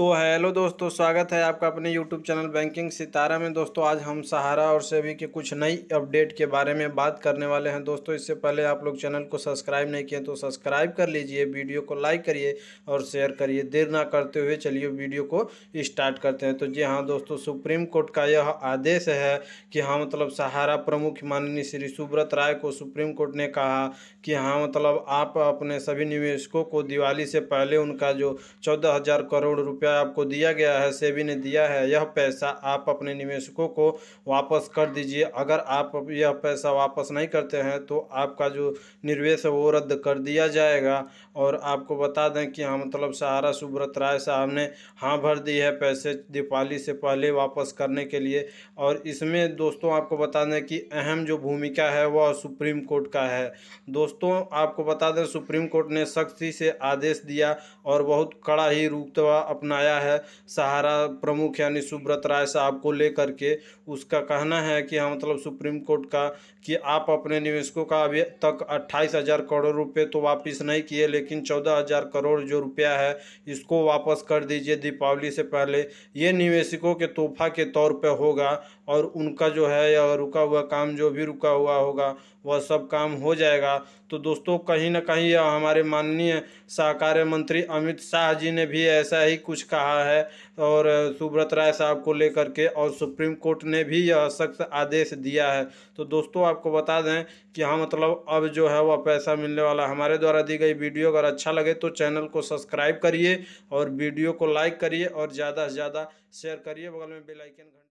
तो हेलो दोस्तों स्वागत है आपका अपने यूट्यूब चैनल बैंकिंग सितारा में दोस्तों आज हम सहारा और सेवी के कुछ नई अपडेट के बारे में बात करने वाले हैं दोस्तों इससे पहले आप लोग चैनल को सब्सक्राइब नहीं किए तो सब्सक्राइब कर लीजिए वीडियो को लाइक करिए और शेयर करिए देर ना करते हुए चलिए वीडियो को स्टार्ट करते हैं तो जी हाँ दोस्तों सुप्रीम कोर्ट का यह आदेश है कि हाँ मतलब सहारा प्रमुख माननीय श्री सुब्रत राय को सुप्रीम कोर्ट ने कहा कि हाँ मतलब आप अपने सभी निवेशकों को दिवाली से पहले उनका जो चौदह करोड़ रुपया का आपको दिया गया है सेबी ने दिया है यह पैसा आप अपने निवेशकों को वापस कर दीजिए अगर आप यह पैसा वापस नहीं करते हैं तो आपका जो निवेश है वो रद्द कर दिया जाएगा और आपको बता दें कि हाँ मतलब सहारा सुब्रत राय साहब ने हाँ भर दी है पैसे दीपावली से पहले वापस करने के लिए और इसमें दोस्तों आपको बता दें कि अहम जो भूमिका है वह सुप्रीम कोर्ट का है दोस्तों आपको बता दें सुप्रीम कोर्ट ने सख्ती से आदेश दिया और बहुत कड़ा ही रुतवा अपना आया है सहारा प्रमुख यानी सुब्रत राय साहब को लेकर के उसका कहना है कि हाँ मतलब सुप्रीम कोर्ट का कि आप अपने निवेशकों का अभी तक अट्ठाईस हज़ार करोड़ रुपये तो वापस नहीं किए लेकिन चौदह हज़ार करोड़ जो रुपया है इसको वापस कर दीजिए दीपावली से पहले ये निवेशकों के तोहफा के तौर पर होगा और उनका जो है या रुका हुआ काम जो भी रुका हुआ होगा वह सब काम हो जाएगा तो दोस्तों कहीं ना कहीं हमारे माननीय सहकार्य मंत्री अमित शाह जी ने भी ऐसा ही कुछ कुछ कहा है और सुब्रत राय साहब को लेकर के और सुप्रीम कोर्ट ने भी यह सख्त आदेश दिया है तो दोस्तों आपको बता दें कि हाँ मतलब अब जो है वह पैसा मिलने वाला हमारे द्वारा दी गई वीडियो अगर अच्छा लगे तो चैनल को सब्सक्राइब करिए और वीडियो को लाइक करिए और ज़्यादा से ज़्यादा शेयर करिए बगल में बेलाइकन